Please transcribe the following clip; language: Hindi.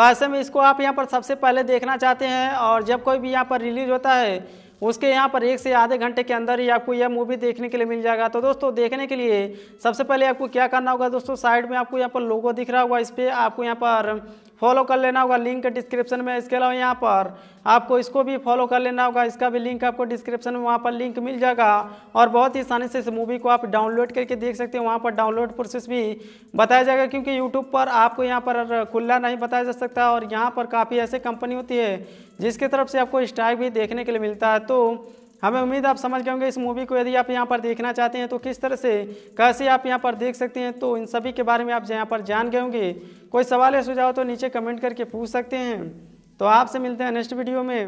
तो ऐसे में इसको आप यहाँ पर सबसे पहले देखना चाहते हैं और जब कोई भी यहाँ पर रिलीज होता है उसके यहाँ पर एक से आधे घंटे के अंदर ही आपको यह मूवी देखने के लिए मिल जाएगा तो दोस्तों देखने के लिए सबसे पहले आपको क्या करना होगा दोस्तों साइड में आपको यहाँ पर लोगो दिख रहा होगा इस पर आपको यहाँ पर फॉलो कर लेना होगा लिंक डिस्क्रिप्शन में इसके अलावा यहाँ पर आपको इसको भी फॉलो कर लेना होगा इसका भी लिंक आपको डिस्क्रिप्शन में वहाँ पर लिंक मिल जाएगा और बहुत ही आसानी से इस मूवी को आप डाउनलोड करके देख सकते हैं वहाँ पर डाउनलोड प्रोसेस भी बताया जाएगा क्योंकि यूट्यूब पर आपको यहाँ पर खुला नहीं बताया जा सकता और यहाँ पर काफ़ी ऐसे कंपनी होती है जिसके तरफ से आपको स्ट्राइक भी देखने के लिए मिलता है तो हमें उम्मीद आप समझ गए होंगे इस मूवी को यदि आप यहाँ पर देखना चाहते हैं तो किस तरह से कैसे आप यहाँ पर देख सकते हैं तो इन सभी के बारे में आप यहाँ पर जान गए होंगे कोई सवाल या सुझाव तो नीचे कमेंट करके पूछ सकते हैं तो आपसे मिलते हैं नेक्स्ट वीडियो में